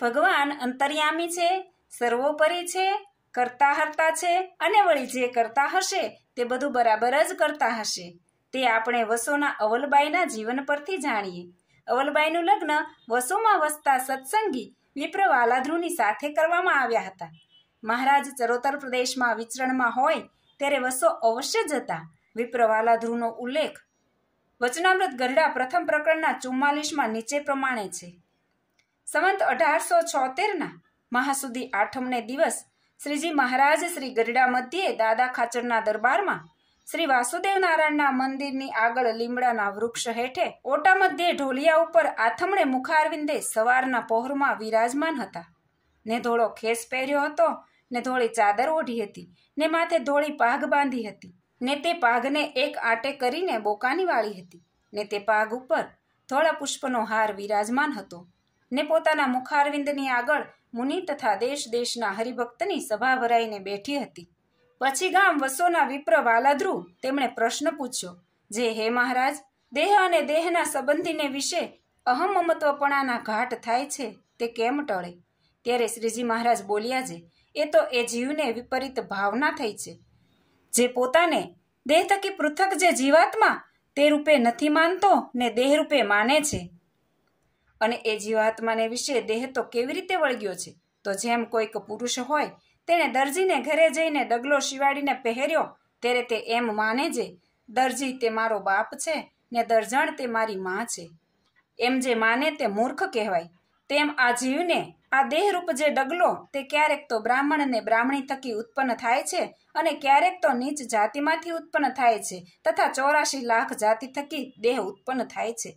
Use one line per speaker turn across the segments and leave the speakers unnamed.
ભગવાન અંતર્યામી છે સર્વોપરી છે કરતા હરતા છે અને વળી જે કરતા હશે તે બધું બરાબર જ કરતા હશે તે આપણે વસોના અવલબાઈના જીવન પરથી જાણીએ અવલબાઈનું લગ્ન વસોમાં વસતા સત્સંગી વિપ્ર વાલાધ્રુની સાથે કરવામાં આવ્યા હતા મહારાજ ચરોતર પ્રદેશમાં વિચરણમાં હોય ત્યારે વસો અવશ્ય જતા વિપ્ર વાલાધ્રુનો ઉલ્લેખ વચનામૃત ગઢડા પ્રથમ પ્રકરણના ચુમ્માલીસમાં નીચે પ્રમાણે છે સંવંત અઢારસો છોતેરના મહાસુદી આઠમને દિવસ શ્રીજી મહારાજ શ્રી ગરડા મધ્યે દાદા ખાચરના દરબારમાં શ્રી વાસુદેવ નારાયણના મંદિરની આગળ લીમડાના વૃક્ષ હેઠે ઓટા મધ્યે ઢોલિયા ઉપર આથમણે મુખારવિંદે સવારના પહોરમાં વિરાજમાન હતા ને ધોળો ખેસ પહેર્યો હતો ને ધોળી ચાદર ઓઢી હતી ને માથે ધોળી પાઘ બાંધી હતી ને તે પાઘને એક આટે કરીને બોકાની વાળી હતી ને તે પાઘ ઉપર ધોળા પુષ્પનો હાર વિરાજમાન હતો ને પોતાના મુખારવિંદની આગળ મુનિ તથા દેશ દેશના હરિભક્તની સભા ભરાઈને બેઠી હતી પછી ગામ વસોના વિપ્ર વાલાધ્રુ તેમણે પ્રશ્ન પૂછ્યો જે હે મહારાજ દેહ અને દેહના સંબંધીને વિશે અહમ અમત્વપણાના ઘાટ થાય છે તે કેમ ટળે ત્યારે શ્રીજી મહારાજ બોલ્યા છે એ તો એ જીવને વિપરીત ભાવના થઈ છે જે પોતાને દેહ થકી પૃથક જે જીવાત્મા તે રૂપે નથી માનતો ને દેહ રૂપે માને છે અને એ જીવાત્માને વિશે દેહ તો કેવી રીતે વળગ્યો છે તો જેમ કોઈક પુરુષ હોય તેણે દરજીને ઘરે જઈને ડગલો શિવાડીને પહેર્યો ત્યારે તે એમ માને જે દરજી તે મારો બાપ છે ને દરજણ તે મારી માં છે એમ જે માને તે મૂર્ખ કહેવાય તેમ આ જીવને આ દેહરૂપ જે ડગલો તે ક્યારેક તો બ્રાહ્મણ અને બ્રાહ્મણી થકી ઉત્પન્ન થાય છે અને ક્યારેક તો નીચ જાતિમાંથી ઉત્પન્ન થાય છે તથા ચોરાશી લાખ જાતિ થકી દેહ ઉત્પન્ન થાય છે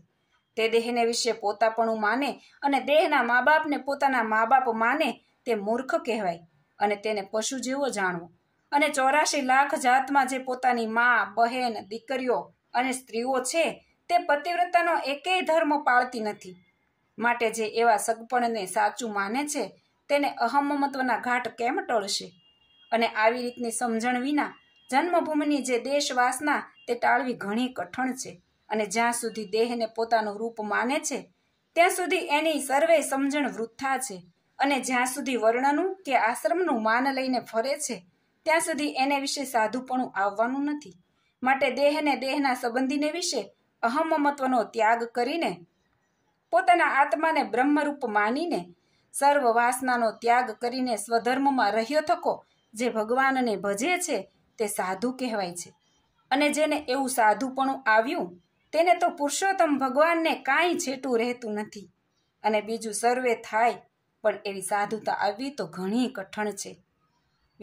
તે દેહને વિશે પોતાપણું માને અને દેહના મા બાપને પોતાના મા બાપ માને તે મૂર્ખ કહેવાય અને તેને પશુ જેવો જાણવો અને ચોરાશી લાખ જાતમાં જે પોતાની મા બહેન દીકરીઓ અને સ્ત્રીઓ છે તે પતિવ્રતાનો એકેય ધર્મ પાળતી નથી માટે જે એવા સગપણને સાચું માને છે તેને અહમમત્વના ઘાટ કેમ ટળશે અને આવી રીતની સમજણ વિના જન્મભૂમિની જે દેશવાસના તે ટાળવી ઘણી કઠણ છે અને જ્યાં સુધી દેહને પોતાનું રૂપ માને છે ત્યાં સુધી એની સર્વે સમજણ વૃથા છે અને જ્યાં સુધી વર્ણનું કે આશ્રમનું માન લઈને ફરે છે ત્યાં સુધી એને વિશે સાધુપણું આવવાનું નથી માટે દેહને દેહના સંબંધીને વિશે અહમમત્વનો ત્યાગ કરીને પોતાના આત્માને બ્રહ્મરૂપ માનીને સર્વ વાસનાનો ત્યાગ કરીને સ્વધર્મમાં રહ્યો થકો જે ભગવાનને ભજે છે તે સાધુ કહેવાય છે અને જેને એવું સાધુપણું આવ્યું તેને તો પુરુષોત્તમ ભગવાનને કાંઈ છેટું રહેતું નથી અને બીજું સર્વે થાય પણ એવી સાધુતા આવવી તો ઘણી કઠણ છે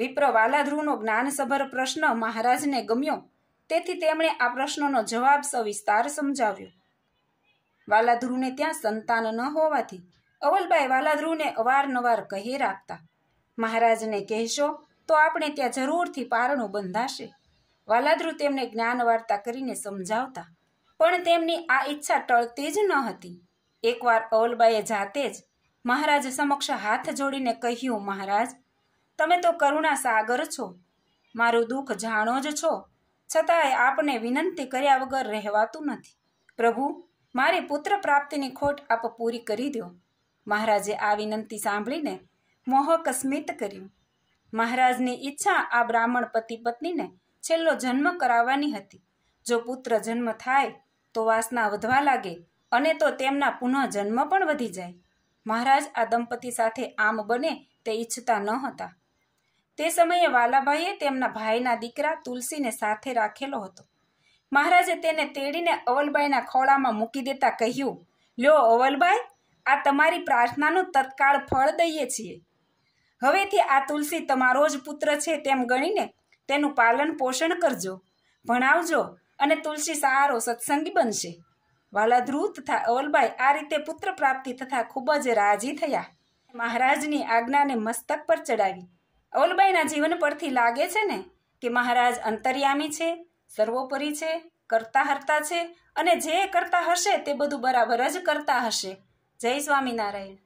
વિપ્ર વાલાધ્રુવનો જ્ઞાનસભર પ્રશ્ન મહારાજને ગમ્યો તેથી તેમણે આ પ્રશ્નનો જવાબ સવિસ્તાર સમજાવ્યો વાલાધ્રુવને ત્યાં સંતાન ન હોવાથી અવલબાઈ વાલાધ્રુવને અવારનવાર કહી રાખતા મહારાજને કહેશો તો આપણે ત્યાં જરૂરથી પારણું બંધાશે વાલાધ્રુવ તેમને જ્ઞાન વાર્તા કરીને સમજાવતા પણ તેમની આ ઈચ્છા ટળતી જ ન હતી એકવાર અવલબાઈએ જાતે જ મહારાજ સમક્ષ હાથ જોડીને કહ્યું મહારાજ તમે તો કરુણા સાગર છો મારું દુઃખ જાણો જ છો છતાંય આપને વિનંતી કર્યા વગર રહેવાતું નથી પ્રભુ મારી પુત્ર પ્રાપ્તિની ખોટ આપ પૂરી કરી દો મહારાજે આ વિનંતી સાંભળીને મોહક સ્મિત કર્યું મહારાજની ઈચ્છા આ બ્રાહ્મણ પતિ પત્નીને છેલ્લો જન્મ કરાવવાની હતી જો પુત્ર જન્મ થાય તો વાસના વધવા લાગે અને તો તેમના પુનઃજન્મ પણ વધી જાય મહારાજ આ દંપતી સાથે આમ બને તે ઈચ્છતા ન હતા તે સમયે વાલાભાઈએ તેમના ભાઈના દીકરા તુલસીને સાથે રાખેલો હતો મહારાજે તેને તેડીને અવલબાઈના ખોળામાં મૂકી દેતા કહ્યું લ્યો અવલબાઈ આ તમારી પ્રાર્થનાનું તત્કાળ ફળ દઈએ છીએ હવેથી આ તુલસી તમારો જ પુત્ર છે તેમ ગણીને તેનું પાલન પોષણ કરજો ભણાવજો અને તુલસી સહારો સત્સંગી બનશે વાલા ધ્રુવ તથા અવલબાઈ આ રીતે પુત્ર પ્રાપ્તિ તથા ખૂબ જ રાજી થયા મહારાજની આજ્ઞાને મસ્તક પર ચડાવી અવલબાઈના જીવન પરથી લાગે છે ને કે મહારાજ અંતર્યામી છે સર્વોપરી છે કરતા હરતા છે અને જે કરતા હશે તે બધું બરાબર જ કરતા હશે જય સ્વામિનારાયણ